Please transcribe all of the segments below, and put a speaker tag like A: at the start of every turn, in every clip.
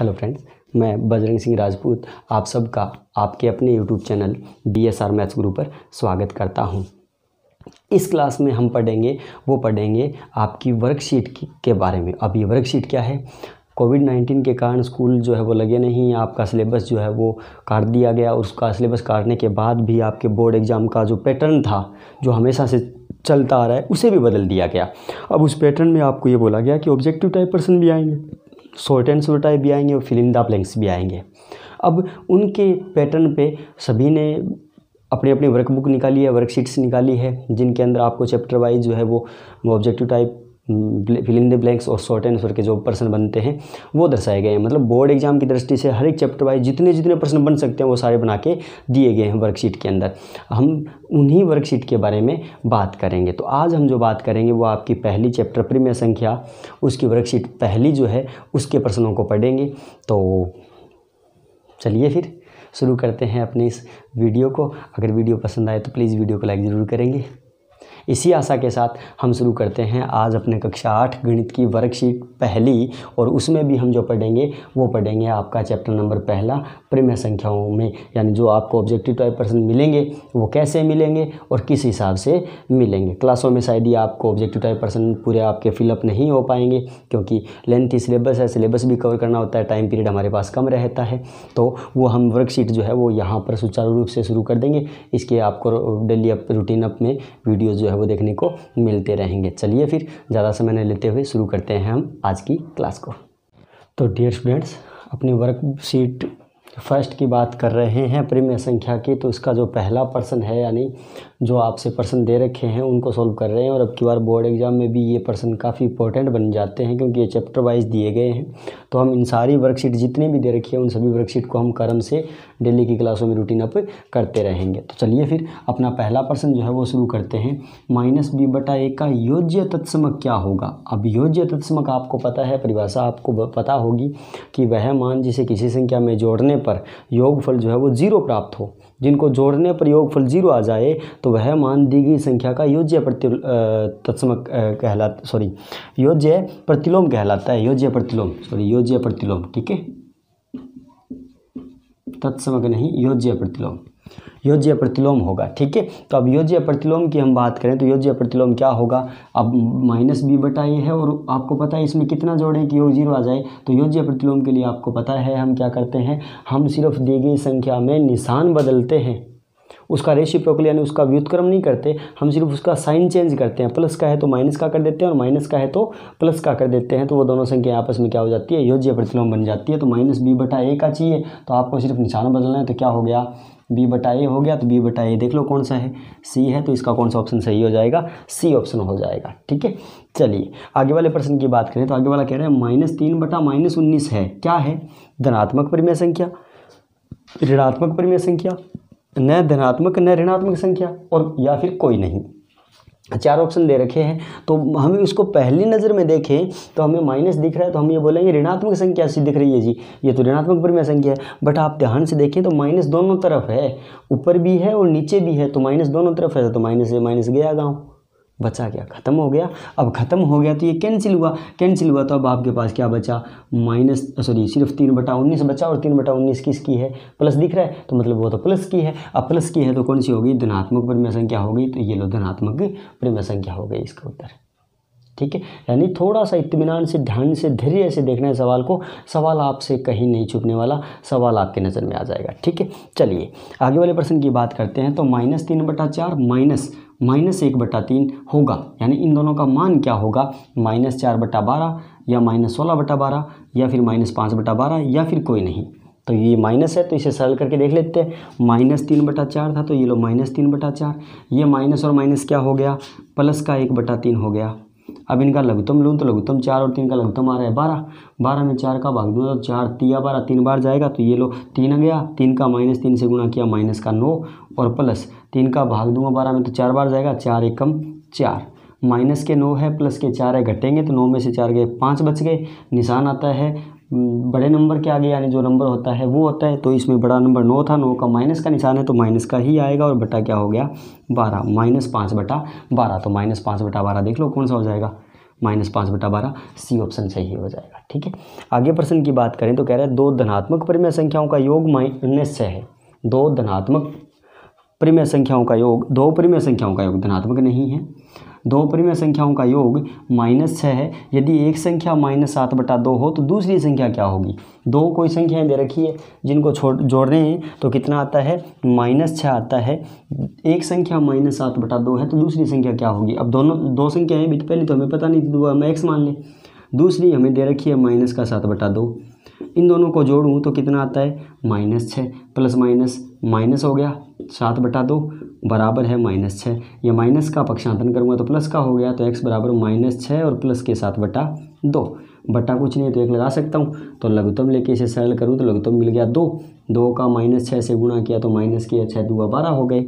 A: hello friends मैं बजरंग सिंह राजपूत आप सबका आपके अपने YouTube channel B S R maths guru पर स्वागत करता हूं इस क्लास में हम पढ़ेंगे वो पढ़ेंगे आपकी वर्कशीट के बारे में अब ये वर्कशीट क्या है कोविड नाइन्टीन के कारण स्कूल जो है वो लगे नहीं आपका सिलेबस जो है वो काट दिया गया उसका सिलेबस काटने के बाद भी आपके बोर्ड एग्ज़ाम का जो पैटर्न था जो हमेशा से चलता आ रहा है उसे भी बदल दिया गया अब उस पैटर्न में आपको ये बोला गया कि ऑब्जेक्टिव टाइप पर्सन भी आएंगे शॉर्ट एंड सोटाई भी आएंगे और फिलिंग द ब्लैंक्स भी आएंगे अब उनके पैटर्न पे सभी ने अपनी अपनी वर्कबुक निकाली है वर्कशीट्स निकाली है जिनके अंदर आपको चैप्टर वाइज जो है वो objective type filling the blanks और शॉर्ट आंसर के जो प्रश्न बनते हैं वो दर्शाए गए हैं मतलब बोर्ड एग्जाम की दृष्टि से हर एक चैप्टर वाइज जितने जितने प्रश्न बन सकते हैं वो सारे बना के दिए गए हैं वर्कशीट के अंदर हम उन्हीं वर्कशीट के बारे में बात करेंगे तो आज हम जो बात करेंगे वो आपकी पहली चैप्टर प्रीमियर संख्या उसकी वर्कशीट पहली जो है उसके प्रश्नों को पढ़ेंगे तो चलिए फिर शुरू करते हैं अपने इस वीडियो को अगर वीडियो पसंद आए तो प्लीज़ वीडियो को लाइक ज़रूर करेंगे इसी आशा के साथ हम शुरू करते हैं आज अपने कक्षा आठ गणित की वर्कशीट पहली और उसमें भी हम जो पढ़ेंगे वो पढ़ेंगे आपका चैप्टर नंबर पहला प्रमेय संख्याओं में यानी जो आपको ऑब्जेक्टिव टाइप पर्सन मिलेंगे वो कैसे मिलेंगे और किस हिसाब से मिलेंगे क्लासों में शायद ही आपको ऑब्जेक्टिव टाइप पर्सन पूरे आपके फिलअप नहीं हो पाएंगे क्योंकि लेंथी सिलेबस है सिलेबस भी कवर करना होता है टाइम पीरियड हमारे पास कम रहता है तो वो हम वर्कशीट जो है वो यहाँ पर सुचारू रूप से शुरू कर देंगे इसके आपको डेली अप रूटीन अप में वीडियो जो है है वो देखने को मिलते रहेंगे चलिए फिर ज़्यादा समय नहीं लेते हुए शुरू करते हैं हम आज की क्लास को तो डियर स्टूडेंट्स अपने वर्कशीट फर्स्ट की बात कर रहे हैं परिमेय संख्या की तो इसका जो पहला पर्सन है यानी जो आपसे पर्सन दे रखे हैं उनको सॉल्व कर रहे हैं और अब की बार बोर्ड एग्ज़ाम में भी ये पर्सन काफ़ी इंपॉर्टेंट बन जाते हैं क्योंकि ये चैप्टर वाइज दिए गए हैं तो हम इन सारी वर्कशीट जितनी भी दे रखी है उन सभी वर्कशीट को हम कर्म से डेली की क्लासों में रूटीन अप करते रहेंगे तो चलिए फिर अपना पहला पर्सन जो है वो शुरू करते हैं माइनस बी बटा ए का योज्य तत्समक क्या होगा अब योज्य तत्समक आपको पता है परिभाषा आपको पता होगी कि वह मान जिसे किसी संख्या में जोड़ने पर योगफल जो है वो जीरो प्राप्त हो जिनको जोड़ने पर योगफल जीरो आ जाए तो वह मान दी गई संख्या का योज्य प्रति तत्सम कहला सॉरी योज्य प्रतिलोम कहलाता है योज्य प्रतिलोम सॉरी योज्य प्रतिलोम ठीक है तत्समक नहीं योज्य प्रतिलोम योज्य प्रतिलोम होगा ठीक है तो अब योज्य प्रतिलोम की हम बात करें तो योज्य प्रतिलोम क्या होगा अब माइनस बी बटा ये है और आपको पता है इसमें कितना जोड़ें कि वो जीरो आ जाए तो योज्य प्रतिलोम के लिए आपको पता है हम क्या करते हैं हम सिर्फ दी गई संख्या में निशान बदलते हैं उसका रेशी प्रोकल यानी उसका व्युतक्रम नहीं करते हम सिर्फ उसका साइन चेंज करते हैं प्लस का है तो माइनस का कर देते हैं और माइनस का है तो प्लस का कर देते हैं तो वो दोनों संख्या आपस में क्या हो जाती है योज्य प्रतिलोम बन जाती है तो माइनस बी बटा ए का चाहिए तो आपको सिर्फ निशान बदलना है तो क्या हो गया बी बटा ए हो गया तो बी बटा ए देख लो कौन सा है सी है तो इसका कौन सा ऑप्शन सही हो जाएगा सी ऑप्शन हो जाएगा ठीक है चलिए आगे वाले प्रश्न की बात करें तो आगे वाला कह रहा है माइनस तीन बटा माइनस उन्नीस है क्या है धनात्मक परिमेय संख्या ऋणात्मक परिमेय संख्या न धनात्मक न ऋणात्मक संख्या और या फिर कोई नहीं चार ऑप्शन दे रखे हैं तो हमें उसको पहली नज़र में देखें तो हमें माइनस दिख रहा है तो हम ये बोलेंगे ऋणात्मक संख्या सी दिख रही है जी ये तो ऋणात्मक परिमेय संख्या है बट आप ध्यान से देखें तो माइनस दोनों तरफ है ऊपर भी है और नीचे भी है तो माइनस दोनों तरफ है तो माइनस से माइनस गया गाँव बचा गया ख़त्म हो गया अब ख़त्म हो गया तो ये कैंसिल हुआ कैंसिल हुआ तो अब आपके पास क्या बचा माइनस सॉरी सिर्फ तीन बटा उन्नीस बचा और तीन बटा उन्नीस किसकी है प्लस दिख रहा है तो मतलब वो तो प्लस की है अब प्लस की है तो कौन सी होगी धनात्मक प्रेम संख्या होगी तो ये लो धनात्मक प्रेम संख्या हो गई इसका उत्तर ठीक है यानी थोड़ा सा इतमान से ध्यान से धैर्य से देखना है सवाल को सवाल आपसे कहीं नहीं छुपने वाला सवाल आपके नज़र में आ जाएगा ठीक है चलिए आगे वाले प्रश्न की बात करते हैं तो माइनस तीन बटा चार माइनस माइनस एक बटा तीन होगा यानी इन दोनों का मान क्या होगा माइनस चार बटा बारह या माइनस सोलह बटा बारह या फिर माइनस पाँच बटा बारह या फिर कोई नहीं तो ये माइनस है तो इसे सरल करके देख लेते हैं माइनस तीन बटा चार था तो ये लो माइनस तीन बटा चार ये माइनस और माइनस क्या हो गया प्लस का एक बटा तीन हो गया अब इनका लघुत्तम लूँ तो लघुतम चार और तीन का लघुतम आ रहा है बारह बारह में चार का भाग दूँ तो चार तिया बारह तीन बार जाएगा तो ये लो तीन आ गया तीन का माइनस तीन से गुणा किया माइनस का नौ और प्लस तीन का भाग दूंगा बारह में तो चार बार जाएगा चार एकम चार माइनस के नौ है प्लस के चार है घटेंगे तो नौ में से चार गए पाँच बच गए निशान आता है बड़े नंबर के आगे यानी जो नंबर होता है वो होता है तो इसमें बड़ा नंबर नौ था नौ का माइनस का निशान है तो माइनस का ही आएगा और बटा क्या हो गया बारह माइनस पाँच बटा बारह तो माइनस पाँच बटा बारह देख लो कौन सा हो जाएगा माइनस पाँच बटा बारह सी ऑप्शन सही हो जाएगा ठीक है आगे प्रश्न की बात करें तो कह रहे हैं दो धनात्मक परिमेय संख्याओं का योग माइनस है दो धनात्मक परिमेय संख्याओं का योग दो परिमेय संख्याओं का योग धनात्मक नहीं है दो परिमेय संख्याओं का योग माइनस छः है यदि एक संख्या माइनस सात बटा दो हो तो दूसरी संख्या क्या होगी दो कोई संख्याएं दे रखी है जिनको छोड़ जोड़ रहे हैं तो कितना आता है माइनस छः आता है एक संख्या माइनस सात बटा दो है तो दूसरी संख्या क्या होगी अब दोनों दो संख्याएं भी तो पहले तो हमें पता नहीं थी तो हम एक्स मान लें दूसरी हमें दे रखी है माइनस का सात बटा दो इन दोनों को जोड़ूँ तो कितना आता है माइनस छः प्लस माइनस माइनस हो गया सात बटा दो बराबर है माइनस छः या माइनस का पक्षांतरण करूँगा तो प्लस का हो गया तो एक्स बराबर माइनस छः और प्लस के साथ बटा दो बटा कुछ नहीं है तो एक लगा सकता हूँ तो लघुतम लेके इसे सरल करूँ तो लघुतम मिल गया दो दो का माइनस छः से गुणा किया तो माइनस किया छः दुआ बारह हो गए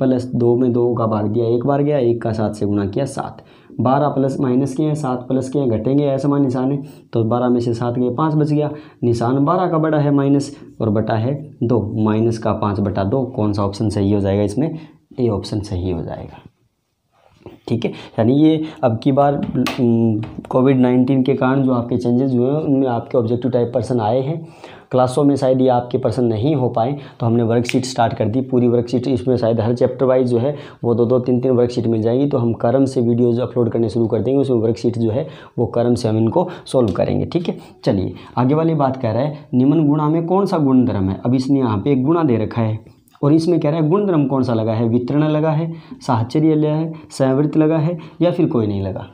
A: प्लस दो में दो का भाग दिया एक बार गया एक का सात से गुणा किया सात बारह प्लस माइनस के हैं सात प्लस के हैं घटेंगे ऐसा निशान है तो बारह में से सात गए पाँच बच गया निशान बारह का बड़ा है माइनस और बटा है दो माइनस का पाँच बटा दो कौन सा ऑप्शन सही हो जाएगा इसमें ए ऑप्शन सही हो जाएगा ठीक है यानी ये अब की बार कोविड नाइन्टीन के कारण जो आपके चेंजेस हुए हैं उनमें आपके ऑब्जेक्टिव टाइप पर्सन आए हैं क्लासों में शायद ये आपके पर्सन नहीं हो पाए तो हमने वर्कशीट स्टार्ट कर दी पूरी वर्कशीट इसमें शायद हर चैप्टर वाइज जो है वो दो दो तीन तीन वर्कशीट मिल जाएगी तो हम कर्म से वीडियोज़ अपलोड करने शुरू कर देंगे उसमें वर्कशीट जो है वो कर्म से हम इनको सॉल्व करेंगे ठीक है चलिए आगे वाली बात कह रहा है निम्न गुणा में कौन सा गुण धर्म है अब इसने यहाँ पे एक गुणा दे रखा है और इसमें कह रहा है गुणधर्म कौन सा लगा है वितरण लगा है साहचर्य लगा है संवृत्त लगा है या फिर कोई नहीं लगा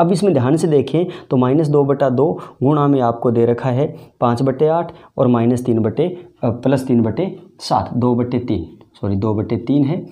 A: अब इसमें ध्यान से देखें तो माइनस दो बटा दो गुणा में आपको दे रखा है पाँच बटे आठ और माइनस तीन बटे प्लस तीन बटे सात दो बटे तीन सॉरी दो बटे तीन है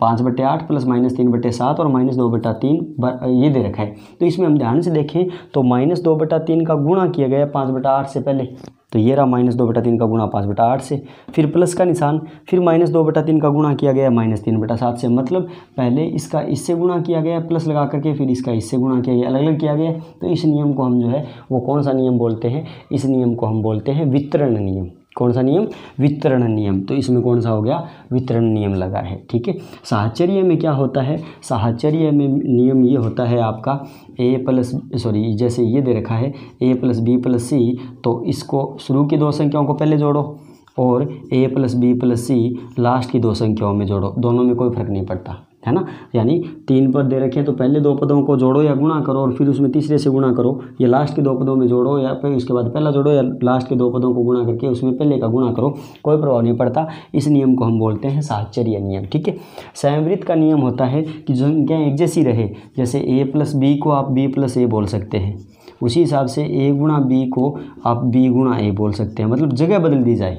A: पाँच बटे आठ प्लस माइनस तीन बटे सात और माइनस दो बटा तीन ये दे रखा है तो इसमें हम ध्यान से देखें तो माइनस दो बटा तीन का गुणा किया गया पाँच बटा आठ से पहले तो ये रहा माइनस दो बटा तीन का गुणा पाँच बटा आठ से फिर प्लस का निशान फिर माइनस दो बटा तीन का गुणा किया गया माइनस तीन बटा सात से मतलब पहले इसका इससे गुणा किया गया प्लस लगा करके फिर इसका इससे गुणा किया गया अलग अलग किया गया तो इस नियम को हम जो है वो कौन सा नियम बोलते हैं इस नियम को हम बोलते हैं वितरण नियम कौन सा नियम वितरण नियम तो इसमें कौन सा हो गया वितरण नियम लगा है ठीक है साहचर्य में क्या होता है साहचर्य में नियम ये होता है आपका ए प्लस सॉरी जैसे ये दे रखा है A plus B plus C तो इसको शुरू की दो संख्याओं को पहले जोड़ो और A plus B plus C last की दो संख्याओं में जोड़ो दोनों में कोई फर्क नहीं पड़ता है ना यानी तीन पद दे रखे हैं तो पहले दो पदों को जोड़ो या गुणा करो और फिर उसमें तीसरे से गुणा करो या लास्ट के दो पदों में जोड़ो या फिर उसके बाद पहला जोड़ो या लास्ट के दो पदों को गुणा करके उसमें पहले का गुणा करो कोई प्रभाव नहीं पड़ता इस नियम को हम बोलते हैं साहचर्य नियम ठीक है संवृत्त का नियम होता है कि जो क्या एक जैसी रहे जैसे ए प्लस बी को आप बी प्लस ए बोल सकते हैं उसी हिसाब से ए गुणा बी को आप बी गुणा ए बोल सकते हैं मतलब जगह बदल दी जाए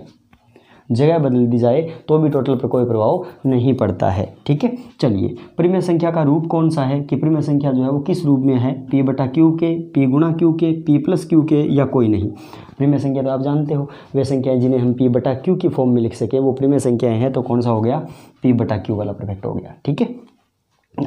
A: जगह बदल दी जाए तो भी टोटल पर कोई प्रभाव नहीं पड़ता है ठीक है चलिए परिमेय संख्या का रूप कौन सा है कि परिमेय संख्या जो है वो किस रूप में है पी बटा क्यू के पी गुणा क्यू के पी प्लस क्यू के या कोई नहीं प्रीमेय संख्या तो आप जानते हो वे संख्याएं जिन्हें हम पी बटा क्यू की फॉर्म में लिख सके वो प्रीमेय संख्याएं हैं तो कौन सा हो गया पी बटा क्यू वाला परफेक्ट हो गया ठीक है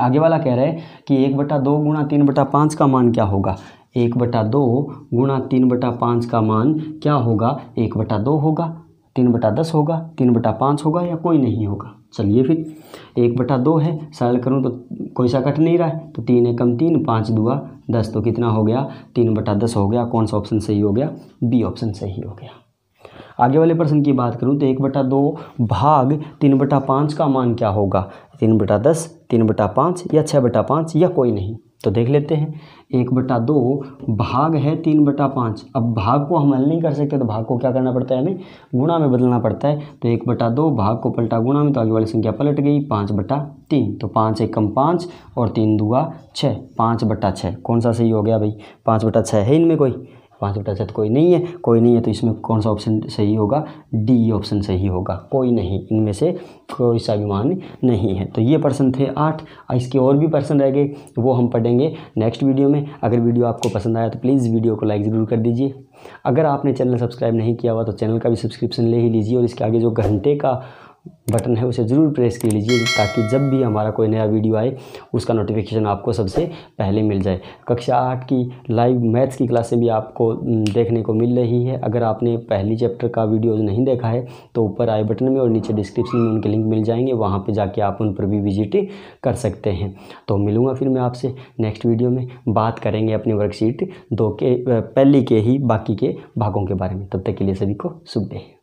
A: आगे वाला कह रहा है कि एक बटा दो गुणा तीन बटा पाँच का मान क्या होगा एक बटा दो गुणा तीन बटा पाँच का मान क्या होगा एक बटा दो होगा तीन बटा दस होगा तीन बटा पाँच होगा या कोई नहीं होगा चलिए फिर एक बटा दो है सरल करूँ तो कोई सा कट नहीं रहा है तो तीन एकम तीन पाँच दुआ दस तो कितना हो गया तीन बटा दस हो गया कौन सा ऑप्शन सही हो गया बी ऑप्शन सही हो गया आगे वाले प्रश्न की बात करूँ तो एक बटा दो भाग तीन बटा पाँच का मान क्या होगा तीन बटा दस तीन बटा पाँच या छः बटा पाँच या कोई नहीं तो देख लेते हैं एक बटा दो भाग है तीन बटा पाँच अब भाग को हम हल नहीं कर सकते तो भाग को क्या करना पड़ता है हमें गुणा में बदलना पड़ता है तो एक बटा दो भाग को पलटा गुणा में तो आगे वाली संख्या पलट गई पाँच बटा तीन तो पाँच एक कम पाँच और तीन दुआ छः पाँच बटा छः कौन सा सही हो गया भाई पाँच बटा छः है इनमें कोई पाँच बटा सात कोई नहीं है कोई नहीं है तो इसमें कौन सा ऑप्शन सही होगा डी ऑप्शन सही होगा कोई नहीं इनमें से कोई सा भी मान नहीं है तो ये पर्सन थे आठ इसके और भी पर्सन रह गए वो हम पढ़ेंगे नेक्स्ट वीडियो में अगर वीडियो आपको पसंद आया तो प्लीज़ वीडियो को लाइक ज़रूर कर दीजिए अगर आपने चैनल सब्सक्राइब नहीं किया हुआ तो चैनल का भी सब्सक्रिप्शन ले ही लीजिए और इसके आगे जो घंटे का बटन है उसे ज़रूर प्रेस कर लीजिए ताकि जब भी हमारा कोई नया वीडियो आए उसका नोटिफिकेशन आपको सबसे पहले मिल जाए कक्षा आठ की लाइव मैथ्स की क्लासें भी आपको देखने को मिल रही है अगर आपने पहली चैप्टर का वीडियो नहीं देखा है तो ऊपर आई बटन में और नीचे डिस्क्रिप्शन में उनके लिंक मिल जाएंगे वहाँ पर जाके आप उन पर भी विजिट कर सकते हैं तो मिलूँगा फिर मैं आपसे नेक्स्ट वीडियो में बात करेंगे अपनी वर्कशीट दो के पहली के ही बाकी के भागों के बारे में तब तक के लिए सभी को शुभ दें